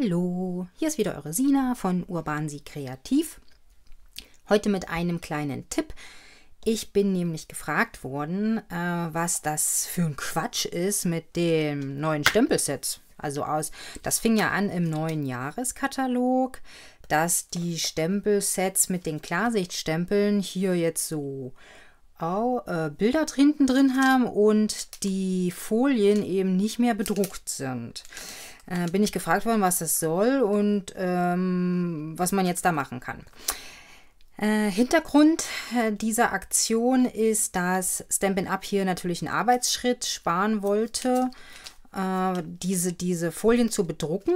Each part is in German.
Hallo, hier ist wieder eure Sina von Urban Sie Kreativ. Heute mit einem kleinen Tipp. Ich bin nämlich gefragt worden, äh, was das für ein Quatsch ist mit dem neuen Stempelset. Also aus, das fing ja an im neuen Jahreskatalog, dass die Stempelsets mit den Klarsichtstempeln hier jetzt so Oh, äh, Bilder hinten drin haben und die Folien eben nicht mehr bedruckt sind äh, bin ich gefragt worden, was das soll und ähm, was man jetzt da machen kann. Äh, Hintergrund äh, dieser Aktion ist, dass Stampin' Up hier natürlich einen Arbeitsschritt sparen wollte, äh, diese, diese Folien zu bedrucken.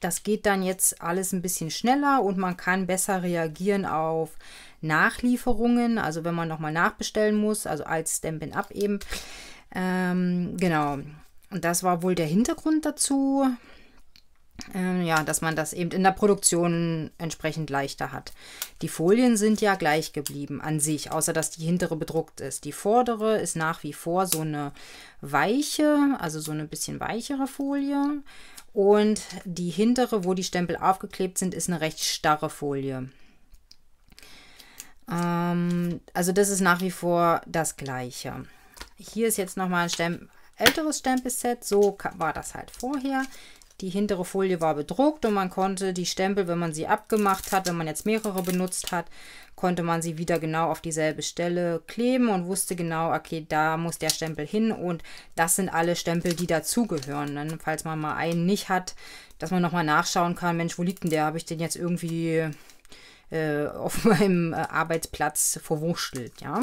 Das geht dann jetzt alles ein bisschen schneller und man kann besser reagieren auf Nachlieferungen, also wenn man nochmal nachbestellen muss, also als Stampin' Up eben. Ähm, genau. Und das war wohl der Hintergrund dazu, äh, ja, dass man das eben in der Produktion entsprechend leichter hat. Die Folien sind ja gleich geblieben an sich, außer dass die hintere bedruckt ist. Die vordere ist nach wie vor so eine weiche, also so eine bisschen weichere Folie. Und die hintere, wo die Stempel aufgeklebt sind, ist eine recht starre Folie. Ähm, also das ist nach wie vor das gleiche. Hier ist jetzt nochmal ein Stempel, älteres Stempelset. So war das halt vorher. Die hintere Folie war bedruckt und man konnte die Stempel, wenn man sie abgemacht hat, wenn man jetzt mehrere benutzt hat, konnte man sie wieder genau auf dieselbe Stelle kleben und wusste genau, okay, da muss der Stempel hin und das sind alle Stempel, die dazugehören. Dann, falls man mal einen nicht hat, dass man nochmal nachschauen kann, Mensch, wo liegt denn der? Habe ich den jetzt irgendwie äh, auf meinem äh, Arbeitsplatz verwurschtelt, ja?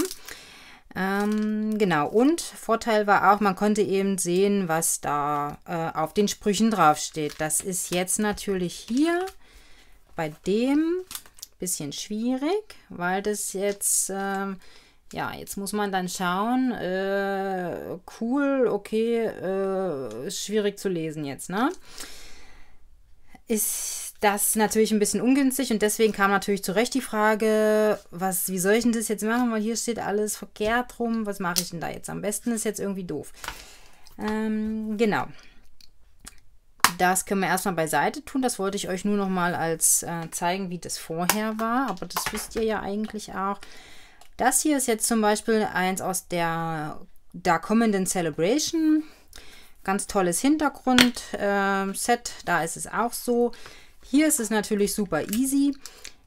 Ähm, genau, und Vorteil war auch, man konnte eben sehen, was da äh, auf den Sprüchen draufsteht. Das ist jetzt natürlich hier bei dem bisschen schwierig, weil das jetzt, ähm, ja, jetzt muss man dann schauen, äh, cool, okay, äh, schwierig zu lesen jetzt, ne? Ist das ist natürlich ein bisschen ungünstig und deswegen kam natürlich zurecht die Frage, was, wie soll ich denn das jetzt machen? Weil hier steht alles verkehrt rum. Was mache ich denn da jetzt? Am besten ist jetzt irgendwie doof. Ähm, genau. Das können wir erstmal beiseite tun. Das wollte ich euch nur nochmal als äh, zeigen, wie das vorher war. Aber das wisst ihr ja eigentlich auch. Das hier ist jetzt zum Beispiel eins aus der da kommenden Celebration. Ganz tolles Hintergrund-Set. Ähm, äh, da ist es auch so. Hier ist es natürlich super easy.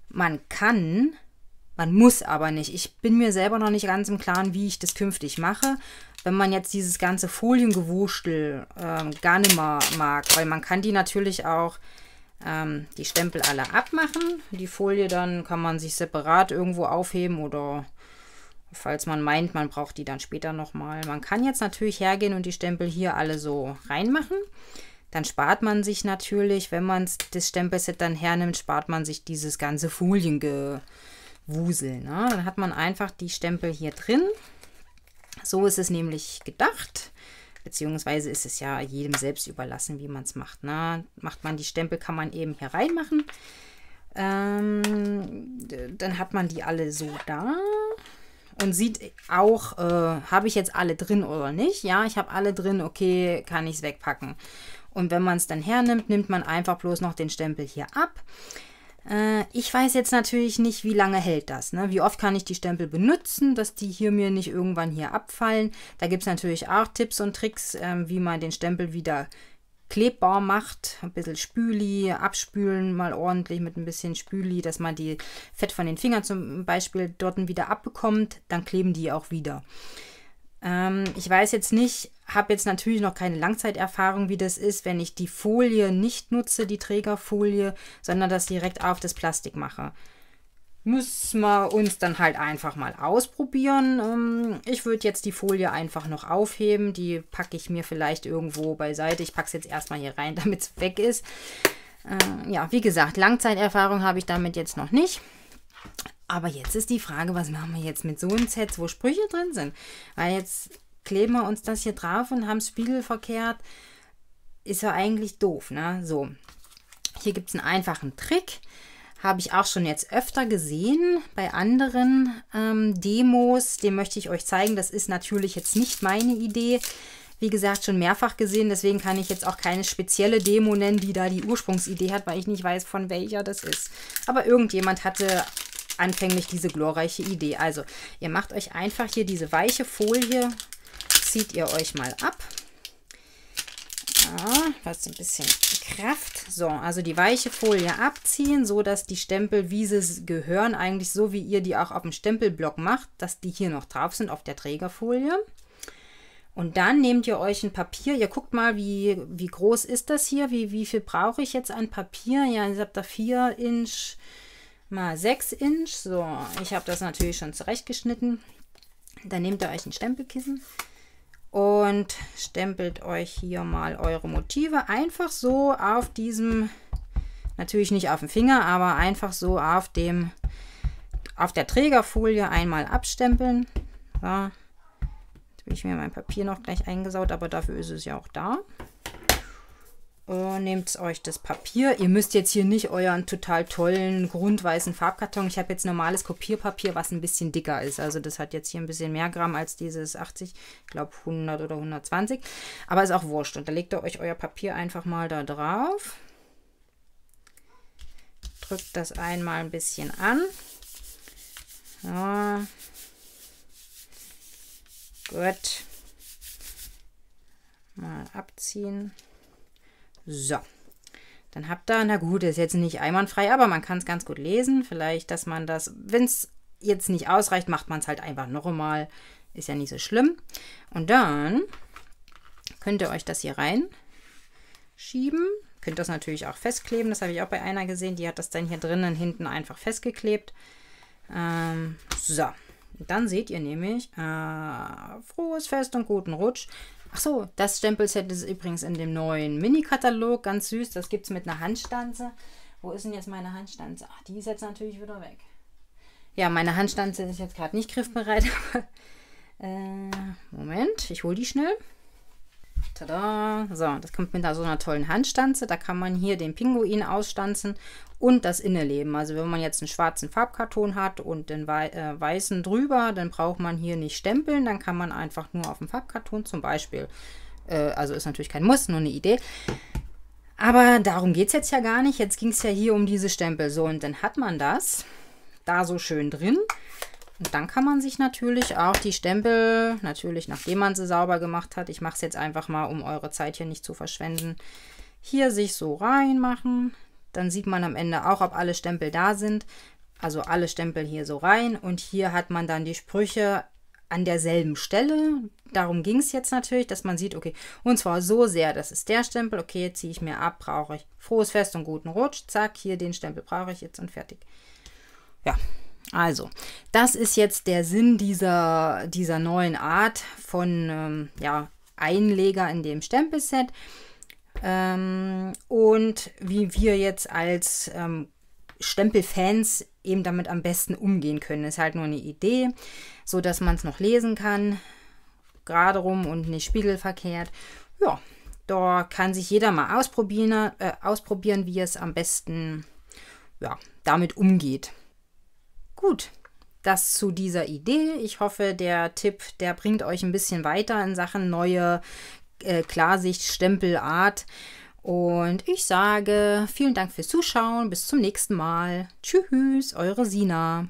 Man kann, man muss aber nicht. Ich bin mir selber noch nicht ganz im Klaren, wie ich das künftig mache. Wenn man jetzt dieses ganze Foliengewurstel ähm, gar nicht mehr mag, weil man kann die natürlich auch ähm, die Stempel alle abmachen. Die Folie dann kann man sich separat irgendwo aufheben oder falls man meint, man braucht die dann später nochmal. Man kann jetzt natürlich hergehen und die Stempel hier alle so reinmachen dann spart man sich natürlich, wenn man das Stempelset dann hernimmt, spart man sich dieses ganze Foliengewusel. Ne? Dann hat man einfach die Stempel hier drin. So ist es nämlich gedacht. Beziehungsweise ist es ja jedem selbst überlassen, wie man es macht. Ne? Macht man die Stempel, kann man eben hier reinmachen. Ähm, dann hat man die alle so da und sieht auch, äh, habe ich jetzt alle drin oder nicht? Ja, ich habe alle drin, okay, kann ich es wegpacken. Und wenn man es dann hernimmt, nimmt man einfach bloß noch den Stempel hier ab. Äh, ich weiß jetzt natürlich nicht, wie lange hält das. Ne? Wie oft kann ich die Stempel benutzen, dass die hier mir nicht irgendwann hier abfallen. Da gibt es natürlich auch Tipps und Tricks, ähm, wie man den Stempel wieder klebbar macht. Ein bisschen Spüli, abspülen mal ordentlich mit ein bisschen Spüli, dass man die Fett von den Fingern zum Beispiel dort wieder abbekommt. Dann kleben die auch wieder. Ähm, ich weiß jetzt nicht, habe jetzt natürlich noch keine Langzeiterfahrung, wie das ist, wenn ich die Folie nicht nutze, die Trägerfolie, sondern das direkt auf das Plastik mache. Müssen wir uns dann halt einfach mal ausprobieren. Ähm, ich würde jetzt die Folie einfach noch aufheben. Die packe ich mir vielleicht irgendwo beiseite. Ich packe es jetzt erstmal hier rein, damit es weg ist. Äh, ja, wie gesagt, Langzeiterfahrung habe ich damit jetzt noch nicht. Aber jetzt ist die Frage, was machen wir jetzt mit so einem Set, wo Sprüche drin sind? Weil jetzt kleben wir uns das hier drauf und haben Spiegel verkehrt. Ist ja eigentlich doof, ne? So, hier gibt es einen einfachen Trick. Habe ich auch schon jetzt öfter gesehen bei anderen ähm, Demos. Den möchte ich euch zeigen. Das ist natürlich jetzt nicht meine Idee. Wie gesagt, schon mehrfach gesehen. Deswegen kann ich jetzt auch keine spezielle Demo nennen, die da die Ursprungsidee hat, weil ich nicht weiß, von welcher das ist. Aber irgendjemand hatte anfänglich diese glorreiche Idee. Also, ihr macht euch einfach hier diese weiche Folie zieht ihr euch mal ab. Ja, was ein bisschen Kraft. So, also die weiche Folie abziehen, so dass die Stempel, wie sie gehören, eigentlich so wie ihr die auch auf dem Stempelblock macht, dass die hier noch drauf sind auf der Trägerfolie. Und dann nehmt ihr euch ein Papier. Ihr guckt mal, wie, wie groß ist das hier? Wie, wie viel brauche ich jetzt an Papier? Ja, ich habe da 4 Inch mal 6 Inch. So, ich habe das natürlich schon zurechtgeschnitten. Dann nehmt ihr euch ein Stempelkissen und stempelt euch hier mal eure Motive einfach so auf diesem, natürlich nicht auf dem Finger, aber einfach so auf dem, auf der Trägerfolie einmal abstempeln. So. Jetzt bin ich mir mein Papier noch gleich eingesaut, aber dafür ist es ja auch da. Und äh, nehmt euch das Papier. Ihr müsst jetzt hier nicht euren total tollen grundweißen Farbkarton. Ich habe jetzt normales Kopierpapier, was ein bisschen dicker ist. Also das hat jetzt hier ein bisschen mehr Gramm als dieses 80, ich glaube 100 oder 120. Aber ist auch wurscht. Und da legt ihr euch euer Papier einfach mal da drauf. Drückt das einmal ein bisschen an. Ja. Gut. Mal abziehen. So. Dann habt ihr, na gut, ist jetzt nicht einwandfrei, aber man kann es ganz gut lesen. Vielleicht, dass man das, wenn es jetzt nicht ausreicht, macht man es halt einfach noch einmal. Ist ja nicht so schlimm. Und dann könnt ihr euch das hier reinschieben. Könnt das natürlich auch festkleben. Das habe ich auch bei einer gesehen. Die hat das dann hier drinnen hinten einfach festgeklebt. Ähm, so. Dann seht ihr nämlich, äh, frohes Fest und guten Rutsch. Ach so, das Stempelset ist übrigens in dem neuen Mini-Katalog. Ganz süß. Das gibt es mit einer Handstanze. Wo ist denn jetzt meine Handstanze? Ach, die ist jetzt natürlich wieder weg. Ja, meine Handstanze ist jetzt gerade nicht griffbereit. äh, Moment, ich hole die schnell. Tada! So, das kommt mit so einer tollen Handstanze. Da kann man hier den Pinguin ausstanzen und das Innenleben. Also wenn man jetzt einen schwarzen Farbkarton hat und den wei äh, weißen drüber, dann braucht man hier nicht stempeln. Dann kann man einfach nur auf dem Farbkarton zum Beispiel, äh, also ist natürlich kein Muss, nur eine Idee, aber darum geht es jetzt ja gar nicht. Jetzt ging es ja hier um diese Stempel. So, und dann hat man das da so schön drin. Und dann kann man sich natürlich auch die Stempel, natürlich nachdem man sie sauber gemacht hat, ich mache es jetzt einfach mal, um eure Zeit hier nicht zu verschwenden, hier sich so reinmachen. Dann sieht man am Ende auch, ob alle Stempel da sind. Also alle Stempel hier so rein. Und hier hat man dann die Sprüche an derselben Stelle. Darum ging es jetzt natürlich, dass man sieht, okay, und zwar so sehr, das ist der Stempel, okay, ziehe ich mir ab, brauche ich frohes Fest und guten Rutsch, zack, hier den Stempel brauche ich jetzt und fertig. Ja, also, das ist jetzt der Sinn dieser, dieser neuen Art von ähm, ja, Einleger in dem Stempelset. Ähm, und wie wir jetzt als ähm, Stempelfans eben damit am besten umgehen können. Ist halt nur eine Idee, so dass man es noch lesen kann, gerade rum und nicht spiegelverkehrt. Ja, da kann sich jeder mal ausprobieren, äh, ausprobieren wie es am besten ja, damit umgeht. Gut, das zu dieser Idee. Ich hoffe, der Tipp, der bringt euch ein bisschen weiter in Sachen neue äh, Klarsicht, Stempelart. Und ich sage vielen Dank fürs Zuschauen. Bis zum nächsten Mal. Tschüss, eure Sina.